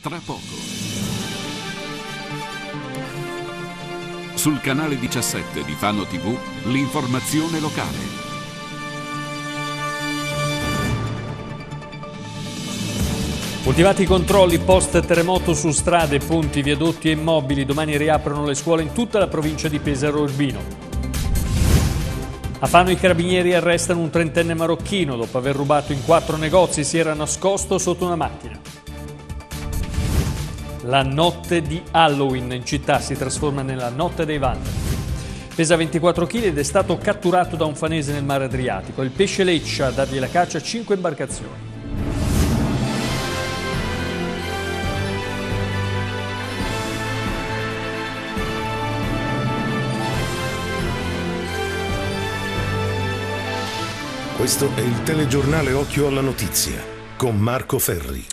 tra poco. Sul canale 17 di Fano TV, l'informazione locale. Coltivati i controlli post terremoto su strade, ponti, viadotti e immobili, domani riaprono le scuole in tutta la provincia di Pesaro Urbino. A Fano i carabinieri arrestano un trentenne marocchino, dopo aver rubato in quattro negozi si era nascosto sotto una macchina. La notte di Halloween in città si trasforma nella notte dei vandali. Pesa 24 kg ed è stato catturato da un fanese nel mare Adriatico. Il pesce leccia a dargli la caccia a 5 imbarcazioni. Questo è il telegiornale Occhio alla Notizia con Marco Ferri.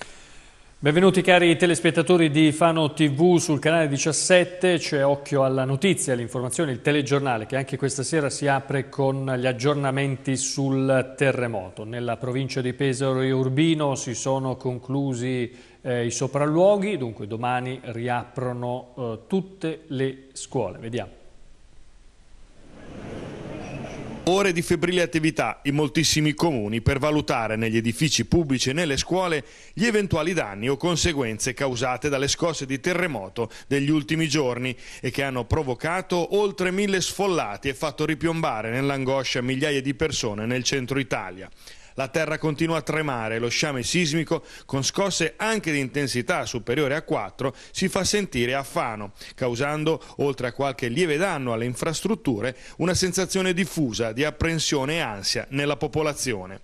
Benvenuti cari telespettatori di Fano TV sul canale 17, c'è Occhio alla Notizia, l'informazione, il telegiornale che anche questa sera si apre con gli aggiornamenti sul terremoto. Nella provincia di Pesaro e Urbino si sono conclusi eh, i sopralluoghi, dunque domani riaprono eh, tutte le scuole. Vediamo. Ore di febbrile attività in moltissimi comuni per valutare negli edifici pubblici e nelle scuole gli eventuali danni o conseguenze causate dalle scosse di terremoto degli ultimi giorni e che hanno provocato oltre mille sfollati e fatto ripiombare nell'angoscia migliaia di persone nel centro Italia. La terra continua a tremare e lo sciame sismico, con scosse anche di intensità superiore a 4, si fa sentire a Fano, causando, oltre a qualche lieve danno alle infrastrutture, una sensazione diffusa di apprensione e ansia nella popolazione.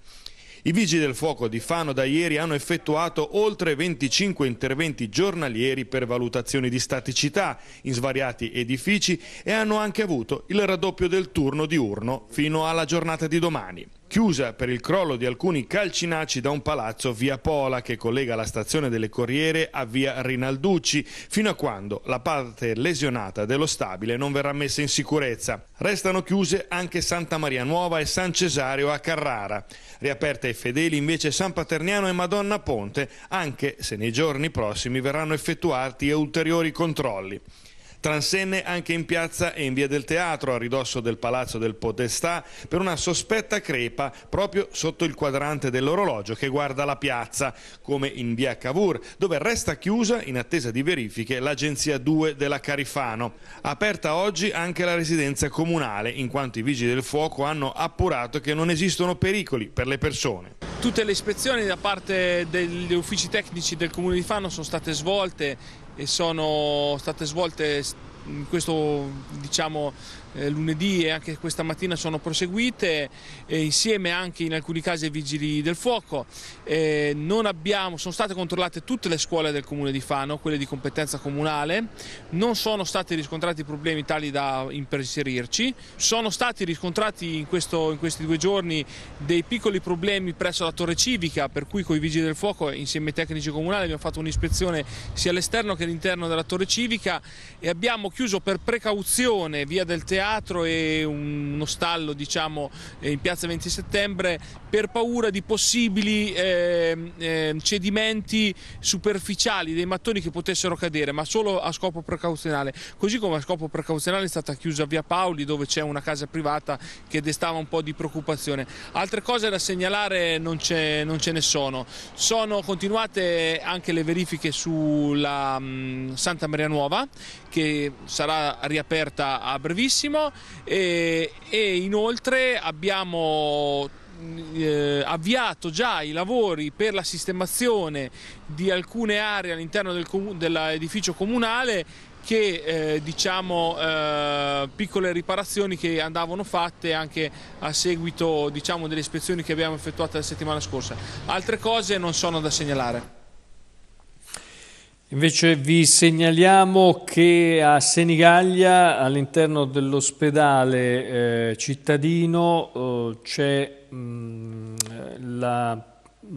I vigili del fuoco di Fano da ieri hanno effettuato oltre 25 interventi giornalieri per valutazioni di staticità in svariati edifici e hanno anche avuto il raddoppio del turno diurno fino alla giornata di domani chiusa per il crollo di alcuni calcinaci da un palazzo via Pola che collega la stazione delle Corriere a via Rinalducci, fino a quando la parte lesionata dello stabile non verrà messa in sicurezza. Restano chiuse anche Santa Maria Nuova e San Cesario a Carrara. Riaperte ai fedeli invece San Paterniano e Madonna Ponte, anche se nei giorni prossimi verranno effettuati ulteriori controlli. Transenne anche in piazza e in via del Teatro, a ridosso del Palazzo del Podestà per una sospetta crepa proprio sotto il quadrante dell'orologio che guarda la piazza, come in via Cavour, dove resta chiusa, in attesa di verifiche, l'agenzia 2 della Carifano. Aperta oggi anche la residenza comunale, in quanto i vigili del fuoco hanno appurato che non esistono pericoli per le persone. Tutte le ispezioni da parte degli uffici tecnici del Comune di Fano sono state svolte e sono state svolte in questo diciamo, eh, lunedì e anche questa mattina sono proseguite eh, insieme anche in alcuni casi ai vigili del fuoco. Eh, abbiamo, sono state controllate tutte le scuole del comune di Fano, quelle di competenza comunale, non sono stati riscontrati problemi tali da imperserirci, sono stati riscontrati in, questo, in questi due giorni dei piccoli problemi presso la torre civica per cui con i vigili del fuoco insieme ai tecnici comunali abbiamo fatto un'ispezione sia all'esterno che all'interno della torre civica e abbiamo chiuso per precauzione via del teatro teatro e uno stallo diciamo, in piazza 20 settembre per paura di possibili eh, cedimenti superficiali dei mattoni che potessero cadere, ma solo a scopo precauzionale. Così come a scopo precauzionale è stata chiusa via Paoli dove c'è una casa privata che destava un po' di preoccupazione. Altre cose da segnalare non, non ce ne sono. Sono continuate anche le verifiche sulla mh, mm, Santa Maria Nuova che sarà riaperta a brevissimo e, e inoltre abbiamo eh, avviato già i lavori per la sistemazione di alcune aree all'interno del comu dell'edificio comunale che eh, diciamo eh, piccole riparazioni che andavano fatte anche a seguito diciamo, delle ispezioni che abbiamo effettuato la settimana scorsa. Altre cose non sono da segnalare. Invece vi segnaliamo che a Senigallia, all'interno dell'ospedale eh, cittadino, eh, c'è mm, la,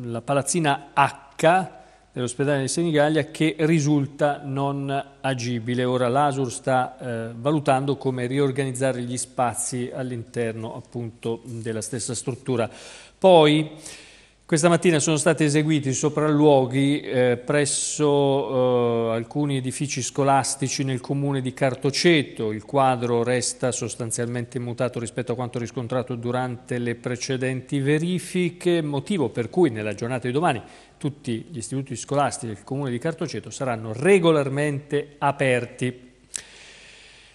la, palazzina H dell'ospedale di Senigallia che risulta non agibile. Ora l'ASUR sta eh, valutando come riorganizzare gli spazi all'interno appunto della stessa struttura. Poi... Questa mattina sono stati eseguiti sopralluoghi eh, presso eh, alcuni edifici scolastici nel comune di Cartoceto. Il quadro resta sostanzialmente mutato rispetto a quanto riscontrato durante le precedenti verifiche, motivo per cui nella giornata di domani tutti gli istituti scolastici del comune di Cartoceto saranno regolarmente aperti.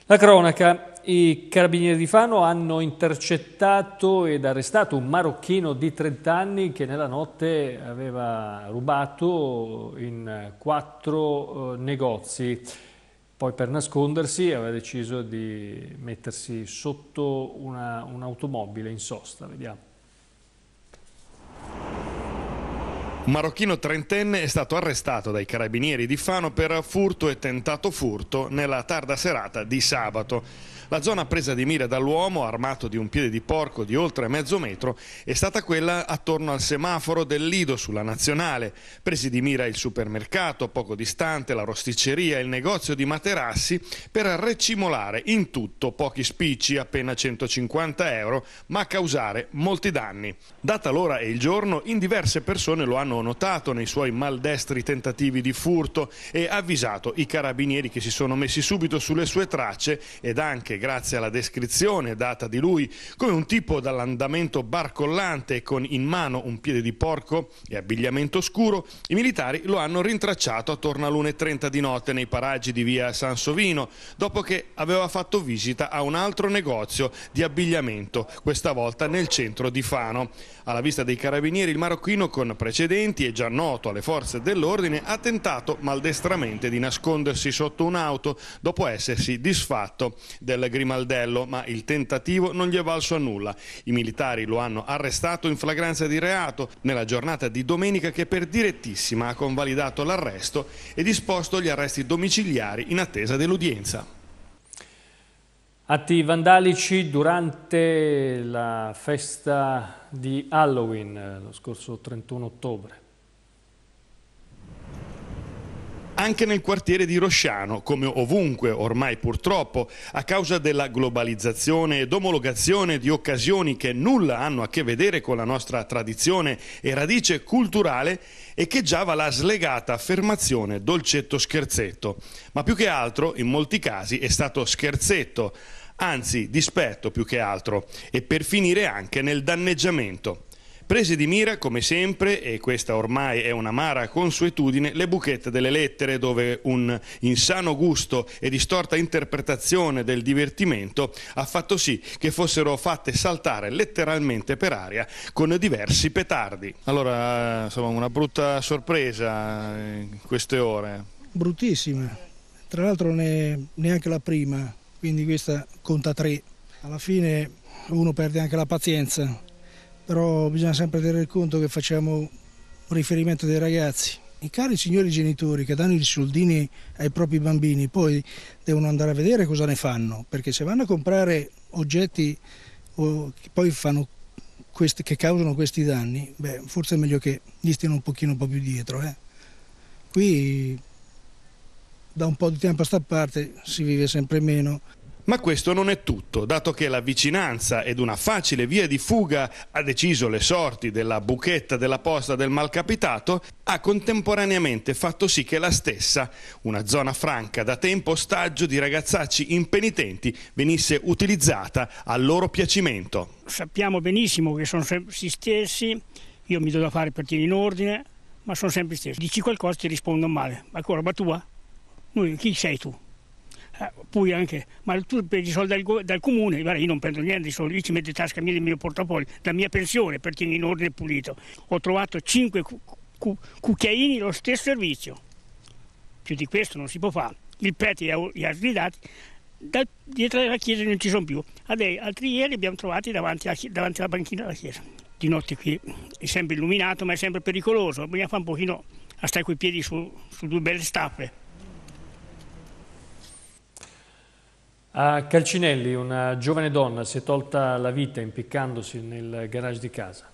La cronaca i carabinieri di Fano hanno intercettato ed arrestato un marocchino di 30 anni che nella notte aveva rubato in eh, quattro eh, negozi. Poi per nascondersi aveva deciso di mettersi sotto un'automobile un in sosta. Vediamo. Un marocchino trentenne è stato arrestato dai carabinieri di Fano per furto e tentato furto nella tarda serata di sabato. La zona presa di mira dall'uomo, armato di un piede di porco di oltre mezzo metro, è stata quella attorno al semaforo del Lido sulla Nazionale. Presi di mira il supermercato, poco distante, la rosticceria e il negozio di materassi per recimolare in tutto pochi spicci, appena 150 euro, ma causare molti danni. Data l'ora e il giorno, in diverse persone lo hanno notato nei suoi maldestri tentativi di furto e avvisato i carabinieri che si sono messi subito sulle sue tracce ed anche grazie alla descrizione data di lui come un tipo dall'andamento barcollante con in mano un piede di porco e abbigliamento scuro, i militari lo hanno rintracciato attorno all'1.30 di notte nei paraggi di via Sansovino dopo che aveva fatto visita a un altro negozio di abbigliamento, questa volta nel centro di Fano. Alla vista dei carabinieri il marocchino con precedenti incidenti e già noto alle forze dell'ordine ha tentato maldestramente di nascondersi sotto un'auto dopo essersi disfatto del grimaldello, ma il tentativo non gli è valso a nulla. I militari lo hanno arrestato in flagranza di reato nella giornata di domenica che per direttissima ha convalidato l'arresto e disposto gli arresti domiciliari in attesa dell'udienza. Atti vandalici durante la festa di Halloween eh, lo scorso 31 ottobre. anche nel quartiere di Rosciano, come ovunque ormai purtroppo, a causa della globalizzazione ed omologazione di occasioni che nulla hanno a che vedere con la nostra tradizione e radice culturale echeggiava la slegata affermazione dolcetto scherzetto. Ma più che altro, in molti casi, è stato scherzetto, anzi dispetto più che altro, e per finire anche nel danneggiamento. Prese di mira, come sempre, e questa ormai è un'amara consuetudine, le buchette delle lettere dove un insano gusto e distorta interpretazione del divertimento ha fatto sì che fossero fatte saltare letteralmente per aria con diversi petardi. Allora, insomma, una brutta sorpresa eh, in queste ore. Bruttissima, tra l'altro ne, neanche la prima, quindi questa conta tre. Alla fine uno perde anche la pazienza però bisogna sempre tenere conto che facciamo un riferimento dei ragazzi. I cari signori genitori che danno i soldini ai propri bambini poi devono andare a vedere cosa ne fanno, perché se vanno a comprare oggetti che poi fanno questi, che causano questi danni, beh, forse è meglio che gli stiano un pochino un po' più dietro. Eh. Qui da un po' di tempo a sta parte si vive sempre meno. Ma questo non è tutto, dato che la vicinanza ed una facile via di fuga ha deciso le sorti della buchetta della posta del malcapitato, ha contemporaneamente fatto sì che la stessa, una zona franca da tempo ostaggio di ragazzacci impenitenti, venisse utilizzata al loro piacimento. Sappiamo benissimo che sono sempre gli stessi, io mi do da fare per tieni in ordine, ma sono sempre gli stessi. Dici qualcosa e ti rispondono male, ma è roba tua? Lui, chi sei tu? Eh, poi anche, ma tu prendi i soldi dal, dal comune, guarda, io non prendo niente di soldi, io ci metto in tasca mia del mio portafoglio, la mia pensione per tenere in ordine pulito. Ho trovato 5 cu- cu- cucchiaini lo stesso servizio. Più di questo non si può fare. Il prete li ha sgridati, da, dietro la chiesa non ci sono più. Adesso, altri ieri li abbiamo trovati davanti, alla, davanti alla banchina della chiesa. Di notte qui è sempre illuminato, ma è sempre pericoloso, bisogna fare un pochino a stare coi piedi su, su due belle staffe. A Calcinelli una giovane donna si è tolta la vita impiccandosi nel garage di casa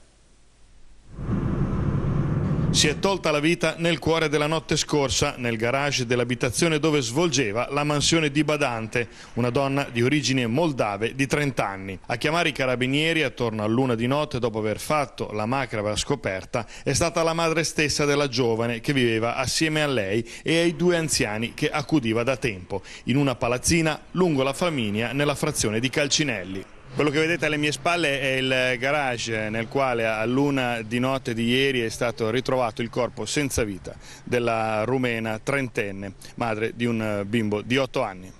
si è tolta la vita nel cuore della notte scorsa nel garage dell'abitazione dove svolgeva la mansione di Badante, una donna di origine moldave di 30 anni. A chiamare i carabinieri attorno a luna di notte dopo aver fatto la macabra scoperta è stata la madre stessa della giovane che viveva assieme a lei e ai due anziani che accudiva da tempo in una palazzina lungo la famiglia nella frazione di Calcinelli. Quello che vedete alle mie spalle è il garage nel quale a luna di notte di ieri è stato ritrovato il corpo senza vita della rumena trentenne, madre di un bimbo di otto anni.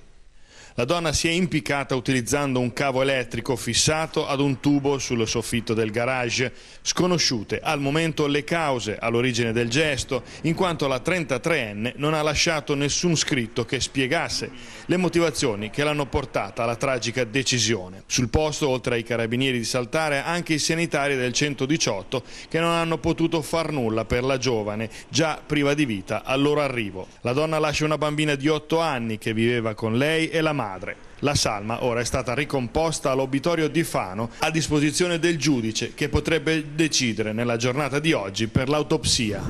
La donna si è impiccata utilizzando un cavo elettrico fissato ad un tubo sul soffitto del garage. Sconosciute al momento le cause all'origine del gesto, in quanto la 33enne non ha lasciato nessun scritto che spiegasse le motivazioni che l'hanno portata alla tragica decisione. Sul posto, oltre ai carabinieri di Saltare, anche i sanitari del 118 che non hanno potuto far nulla per la giovane, già priva di vita al loro arrivo. La donna lascia una bambina di 8 anni che viveva con lei e la madre madre. La salma ora è stata ricomposta all'obitorio di Fano a disposizione del giudice che potrebbe decidere nella giornata di oggi per l'autopsia.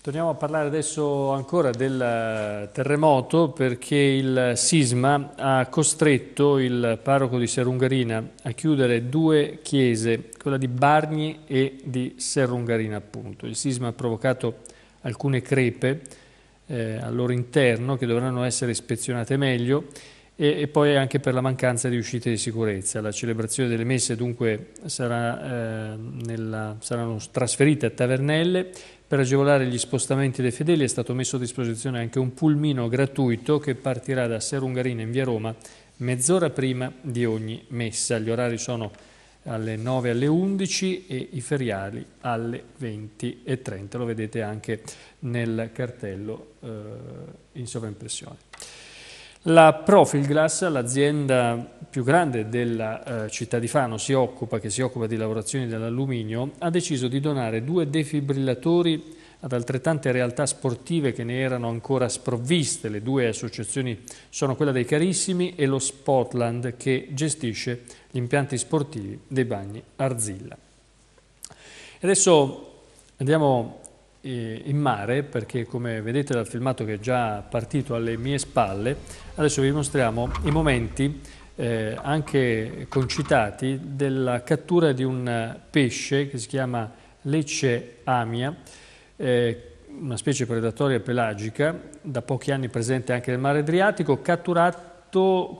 Torniamo a parlare adesso ancora del eh, terremoto perché il sisma ha costretto il parroco di Serungarina a chiudere due chiese, quella di Bargni e di Serungarina appunto. Il sisma ha provocato alcune crepe eh, al loro interno che dovranno essere ispezionate meglio e, e, poi anche per la mancanza di uscite di sicurezza. La celebrazione delle messe dunque sarà, eh, nella, saranno trasferite a Tavernelle. Per agevolare gli spostamenti dei fedeli è stato messo a disposizione anche un pulmino gratuito che partirà da Serungarina in via Roma mezz'ora prima di ogni messa. Gli orari sono alle 9 alle 11 e i feriali alle 20 e 30, lo vedete anche nel cartello eh, in sovraimpressione. La Profilglass, l'azienda più grande della eh, città di Fano, si occupa, che si occupa di lavorazioni dell'alluminio, ha deciso di donare due defibrillatori ad altrettante realtà sportive che ne erano ancora sprovviste. Le due associazioni sono quella dei Carissimi e lo Spotland che gestisce gli impianti sportivi dei bagni Arzilla. Adesso andiamo eh, in mare perché come vedete dal filmato che è già partito alle mie spalle adesso vi mostriamo i momenti eh, anche concitati della cattura di un pesce che si chiama lecce amia eh, una specie predatoria pelagica, da pochi anni presente anche nel mare Adriatico, catturato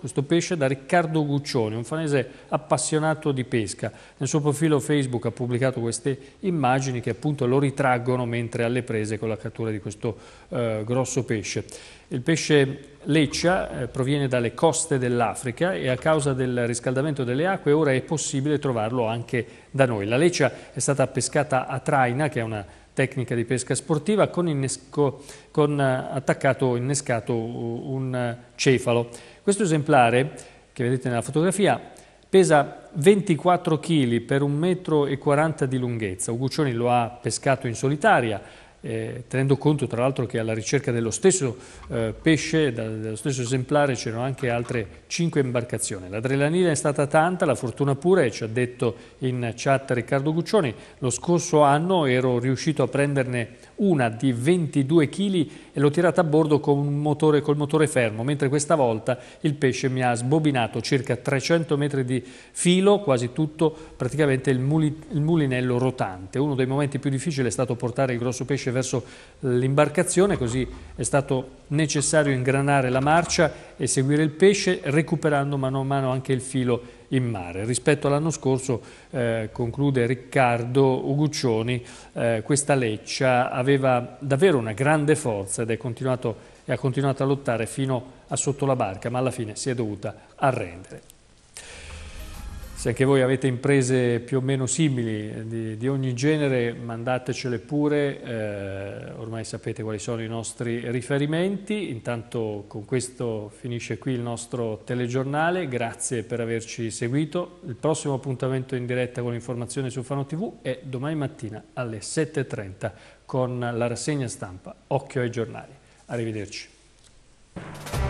questo pesce da Riccardo Guccioni, un fanese appassionato di pesca. Nel suo profilo Facebook ha pubblicato queste immagini che appunto lo ritraggono mentre alle prese con la cattura di questo eh, grosso pesce. Il pesce leccia eh, proviene dalle coste dell'Africa e a causa del riscaldamento delle acque ora è possibile trovarlo anche da noi. La leccia è stata pescata a traina, che è una tecnica di pesca sportiva con, innesco, con eh, attaccato o innescato un eh, cefalo. Questo esemplare, che vedete nella fotografia, pesa 24 kg per 1,40 m di lunghezza. Uguccioni lo ha pescato in solitaria, eh, tenendo conto tra l'altro che alla ricerca dello stesso eh, pesce, da, dello stesso esemplare, c'erano anche altre cinque imbarcazioni. L'adrenalina è stata tanta, la fortuna pure, ci ha detto in chat Riccardo Guccioni, lo scorso anno ero riuscito a prenderne una di 22 kg e l'ho tirata a bordo motore, col motore fermo, mentre questa volta il pesce mi ha sbobinato circa 300 metri di filo, quasi tutto praticamente il, muli, il mulinello rotante. Uno dei momenti più difficili è stato portare il grosso pesce verso l'imbarcazione, così è stato necessario ingranare la marcia e seguire il pesce, recuperando mano a mano anche il filo in mare. Rispetto all'anno scorso, eh, conclude Riccardo Uguccioni, eh, questa leccia aveva davvero una grande forza ed è continuato, e continuato a lottare fino a sotto la barca, ma alla fine si è dovuta arrendere. Se anche voi avete imprese più o meno simili eh, di, di ogni genere, mandatecele pure, eh, ormai sapete quali sono i nostri riferimenti. Intanto con questo finisce qui il nostro telegiornale, grazie per averci seguito. Il prossimo appuntamento in diretta con l'informazione su Fano TV è domani mattina alle 7.30 con la rassegna stampa Occhio ai giornali. Arrivederci.